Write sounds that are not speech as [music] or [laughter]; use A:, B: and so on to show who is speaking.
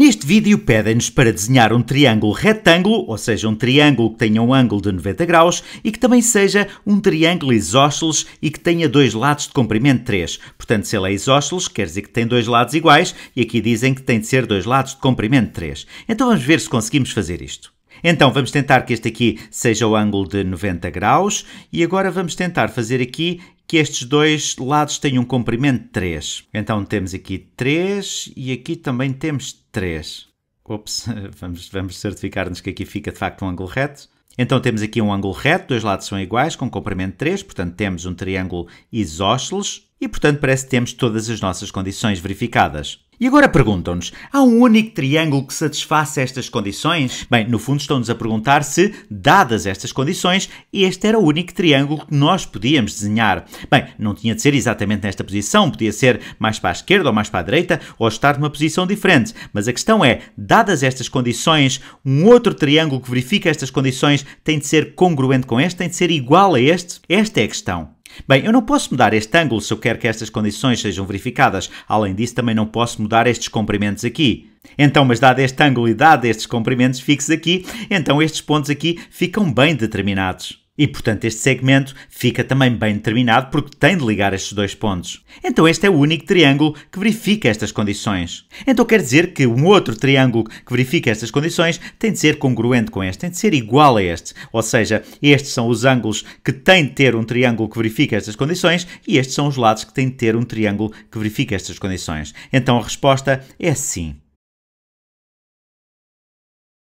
A: Neste vídeo pedem-nos para desenhar um triângulo retângulo, ou seja, um triângulo que tenha um ângulo de 90 graus e que também seja um triângulo isósceles e que tenha dois lados de comprimento 3. Portanto, se ele é isósceles, quer dizer que tem dois lados iguais e aqui dizem que tem de ser dois lados de comprimento 3. Então vamos ver se conseguimos fazer isto. Então, vamos tentar que este aqui seja o ângulo de 90 graus e agora vamos tentar fazer aqui que estes dois lados tenham um comprimento de 3. Então temos aqui 3 e aqui também temos 3. Ops, [laughs] vamos, vamos certificar-nos que aqui fica de facto um ângulo reto. Então temos aqui um ângulo reto, dois lados são iguais, com comprimento 3, portanto temos um triângulo isósceles e, portanto, parece que temos todas as nossas condições verificadas. E agora perguntam-nos: há um único triângulo que satisfaça estas condições? Bem, no fundo estão-nos a perguntar se, dadas estas condições, este era o único triângulo que nós podíamos desenhar. Bem, não tinha de ser exatamente nesta posição, podia ser mais para a esquerda ou mais para a direita, ou estar numa posição diferente. Mas a questão é: dadas estas condições, um outro triângulo que verifica estas condições tem de ser congruente com este, tem de ser igual a este? Esta é a questão. Bem, eu não posso mudar este ângulo se eu quero que estas condições sejam verificadas. Além disso, também não posso mudar estes comprimentos aqui. Então, mas dado este ângulo e dado estes comprimentos fixos aqui, então estes pontos aqui ficam bem determinados. E, portanto, este segmento fica também bem determinado porque tem de ligar estes dois pontos. Então, este é o único triângulo que verifica estas condições. Então, quer dizer que um outro triângulo que verifica estas condições tem de ser congruente com este, tem de ser igual a este. Ou seja, estes são os ângulos que tem de ter um triângulo que verifica estas condições e estes são os lados que tem de ter um triângulo que verifica estas condições. Então, a resposta é sim.